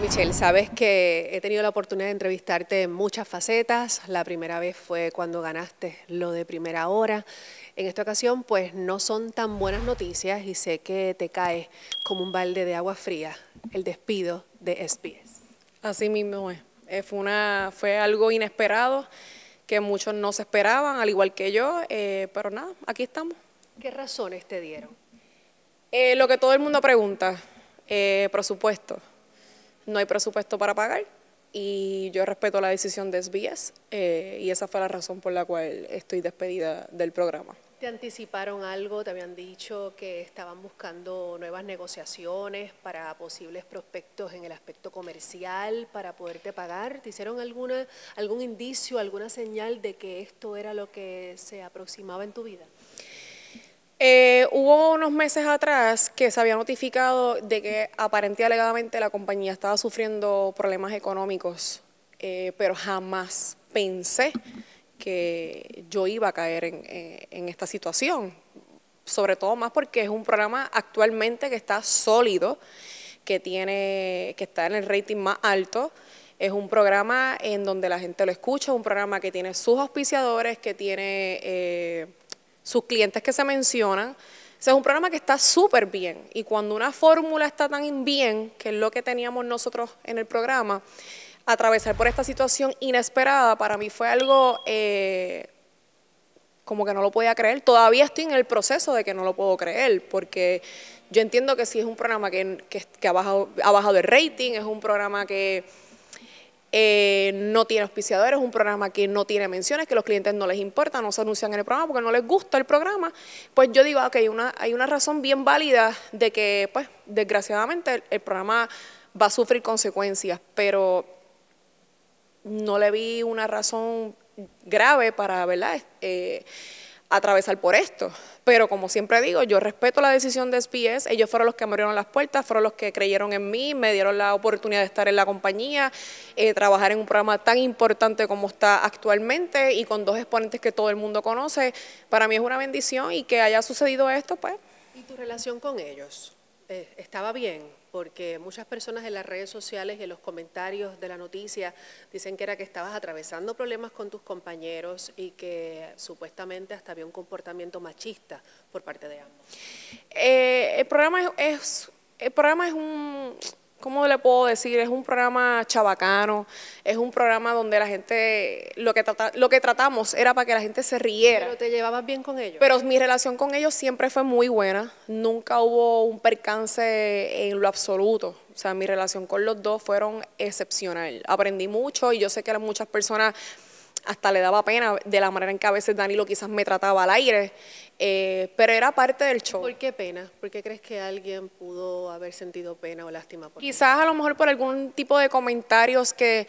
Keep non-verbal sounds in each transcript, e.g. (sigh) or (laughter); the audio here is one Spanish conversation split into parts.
Michelle, sabes que he tenido la oportunidad de entrevistarte en muchas facetas. La primera vez fue cuando ganaste lo de primera hora. En esta ocasión, pues no son tan buenas noticias y sé que te cae como un balde de agua fría el despido de S.P.S. Así mismo es. Eh, fue, una, fue algo inesperado que muchos no se esperaban, al igual que yo, eh, pero nada, aquí estamos. ¿Qué razones te dieron? Eh, lo que todo el mundo pregunta, eh, presupuesto no hay presupuesto para pagar y yo respeto la decisión de SBS eh, y esa fue la razón por la cual estoy despedida del programa. ¿Te anticiparon algo? ¿Te habían dicho que estaban buscando nuevas negociaciones para posibles prospectos en el aspecto comercial, para poderte pagar? ¿Te hicieron alguna, algún indicio, alguna señal de que esto era lo que se aproximaba en tu vida? Eh, hubo unos meses atrás que se había notificado de que aparentemente alegadamente la compañía estaba sufriendo problemas económicos, eh, pero jamás pensé que yo iba a caer en, esta situación, sobre todo más porque es un programa actualmente que está sólido, que, tiene, que está en el rating más alto. Es un programa en donde la gente lo escucha, un programa que tiene sus auspiciadores, que tiene... Eh, sus clientes que se mencionan. O sea, es un programa que está súper bien y cuando una fórmula está tan bien, que es lo que teníamos nosotros en el programa, atravesar por esta situación inesperada para mí fue algo eh, como que no lo podía creer. Todavía estoy en el proceso de que no lo puedo creer, porque yo entiendo que sí es un programa que, ha, bajado, ha bajado el rating, es un programa que eh, no tiene auspiciadores, un programa que no tiene menciones, que los clientes no les importa, no se anuncian en el programa porque no les gusta el programa, pues yo digo, ok, una, hay una razón bien válida de que, pues, desgraciadamente el, programa va a sufrir consecuencias, pero no le vi una razón grave para, ¿verdad? Eh, atravesar por esto. Pero como siempre digo, yo respeto la decisión de SPS, ellos fueron los que me abrieron las puertas, fueron los que creyeron en mí, me dieron la oportunidad de estar en la compañía, eh, trabajar en un programa tan importante como está actualmente y con dos exponentes que todo el mundo conoce. Para mí es una bendición y que haya sucedido esto, pues. ¿Y tu relación con ellos? Eh, estaba bien, porque muchas personas en las redes sociales y en los comentarios de la noticia dicen que era que estabas atravesando problemas con tus compañeros y que supuestamente hasta había un comportamiento machista por parte de ambos. Eh, el programa es, el programa es un ¿cómo le puedo decir? Es un programa chabacano, es un programa donde la gente, lo que, lo que tratamos era para que la gente se riera. Pero te llevabas bien con ellos. Pero mi relación con ellos siempre fue muy buena, nunca hubo un percance en lo absoluto. O sea, mi relación con los dos fueron excepcional. Aprendí mucho y yo sé que eran muchas personas hasta le daba pena de la manera en que a veces Danilo quizás me trataba al aire, eh, pero era parte del show. ¿Por qué pena? ¿Por qué crees que alguien pudo haber sentido pena o lástima? Por quizás a lo mejor por algún tipo de comentarios que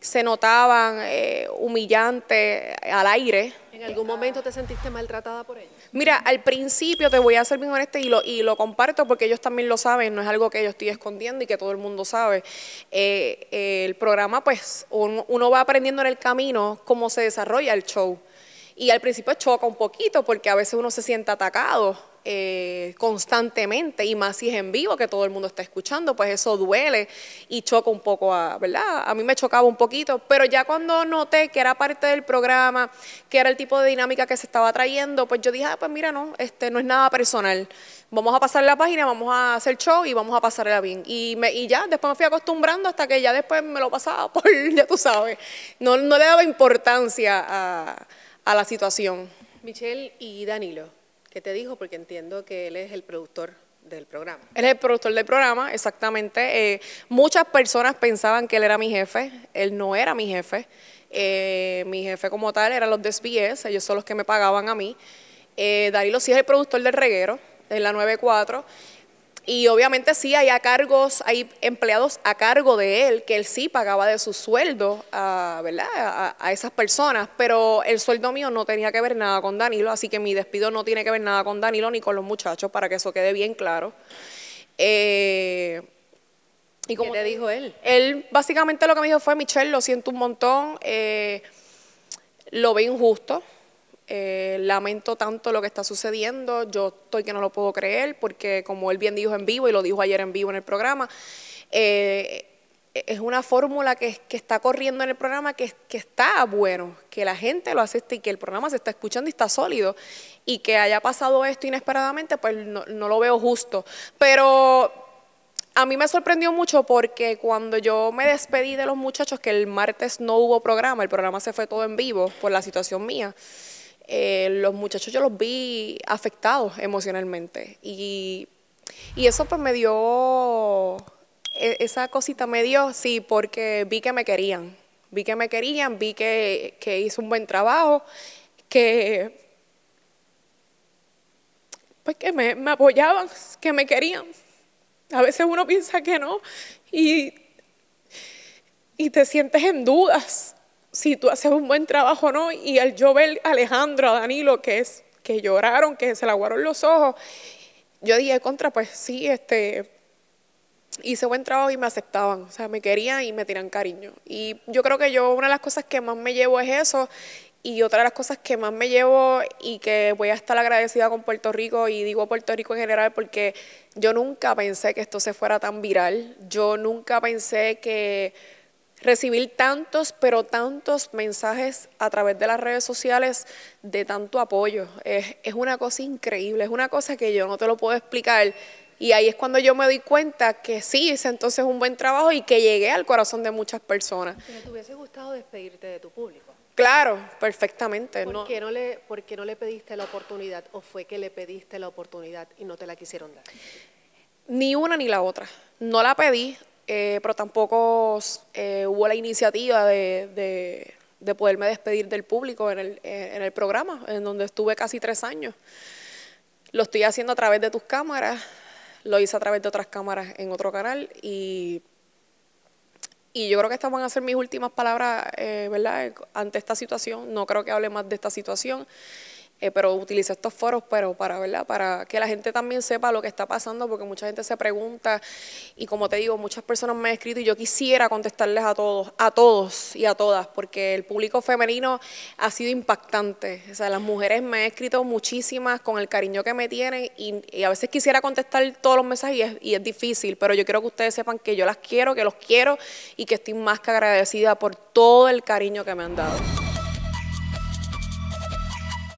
se notaban eh, humillantes al aire, ¿En algún momento te sentiste maltratada por ellos? Mira, al principio te voy a ser bien honesta y lo, comparto porque ellos también lo saben, no es algo que yo estoy escondiendo y que todo el mundo sabe. Eh, eh, el programa, pues, uno va aprendiendo en el camino cómo se desarrolla el show. Y al principio choca un poquito porque a veces uno se siente atacado eh, constantemente y más si es en vivo que todo el mundo está escuchando, pues eso duele y choca un poco, ¿verdad? A mí me chocaba un poquito, pero ya cuando noté que era parte del programa, que era el tipo de dinámica que se estaba trayendo, pues yo dije, ah, pues mira, no, este no es nada personal. Vamos a pasar la página, vamos a hacer show y vamos a pasarla bien. Y, y ya, después me fui acostumbrando hasta que ya después me lo pasaba (laughs) por, ya tú sabes, no le daba importancia a la situación. Michelle y Danilo, ¿qué te dijo? Porque entiendo que él es el productor del programa. Él es el productor del programa, exactamente. Eh, muchas personas pensaban que él era mi jefe, él no era mi jefe. Eh, mi jefe como tal eran los desvíes ellos son los que me pagaban a mí. Eh, Danilo sí es el productor del reguero, de la 94. Y obviamente sí hay a cargos, hay empleados a cargo de él, que él sí pagaba de su sueldo a, ¿verdad? A, esas personas, pero el sueldo mío no tenía que ver nada con Danilo, así que mi despido no tiene que ver nada con Danilo ni con los muchachos, para que eso quede bien claro. Eh, ¿Y cómo le dijo él? Él básicamente lo que me dijo fue, Michelle, lo siento un montón, eh, lo ve injusto eh, lamento tanto lo que está sucediendo, yo estoy que no lo puedo creer porque como él bien dijo en vivo y lo dijo ayer en vivo en el programa, eh, es una fórmula que, está corriendo en el programa que, que está bueno, que la gente lo asiste y que el programa se está escuchando y está sólido y que haya pasado esto inesperadamente, pues no lo veo justo. Pero a mí me sorprendió mucho porque cuando yo me despedí de los muchachos, que el martes no hubo programa, el programa se fue todo en vivo por la situación mía. Eh, los muchachos yo los vi afectados emocionalmente y, y eso pues me dio, e, esa cosita me dio, sí, porque vi que me querían, vi que me querían, vi que, que hice un buen trabajo, que pues que me, apoyaban, que me querían. A veces uno piensa que no y te sientes en dudas si tú haces un buen trabajo o no. Y al yo ver a Alejandro, a Danilo, que es que lloraron, que se le aguaron los ojos, yo dije, contra, pues sí, este, hice buen trabajo y me aceptaban, o sea, me querían y me tiran cariño. Y yo creo que yo una de las cosas que más me llevo es eso y otra de las cosas que más me llevo y que voy a estar agradecida con Puerto Rico y digo Puerto Rico en general porque yo nunca pensé que esto se fuera tan viral, yo nunca pensé que recibir tantos, pero tantos mensajes a través de las redes sociales de tanto apoyo. Es, una cosa increíble, es una cosa que yo no te lo puedo explicar. Y ahí es cuando yo me doy cuenta que sí, hice entonces un buen trabajo y que llegué al corazón de muchas personas. ¿No te hubiese gustado despedirte de tu público? Claro, perfectamente. Qué no le, ¿Por qué no le pediste la oportunidad o fue que le pediste la oportunidad y no te la quisieron dar? Ni una ni la otra. No la pedí, eh, pero tampoco eh, hubo la iniciativa de, poderme despedir del público eh, en el, programa, en donde estuve casi tres años. Lo estoy haciendo a través de tus cámaras, lo hice a través de otras cámaras en otro canal y yo creo que estas van a ser mis últimas palabras, Ante esta situación, no creo que hable más de esta situación. Eh, pero utilicé estos foros pero para, ¿verdad? para que la gente también sepa lo que está pasando, porque mucha gente se pregunta y como te digo, muchas personas me han escrito y yo quisiera contestarles a todos, a todos y a todas, porque el público femenino ha sido impactante. O sea, las mujeres me han escrito muchísimas con el cariño que me tienen y, a veces quisiera contestar todos los mensajes y es difícil, pero yo quiero que ustedes sepan que yo las quiero, que los quiero y que estoy más que agradecida por todo el cariño que me han dado.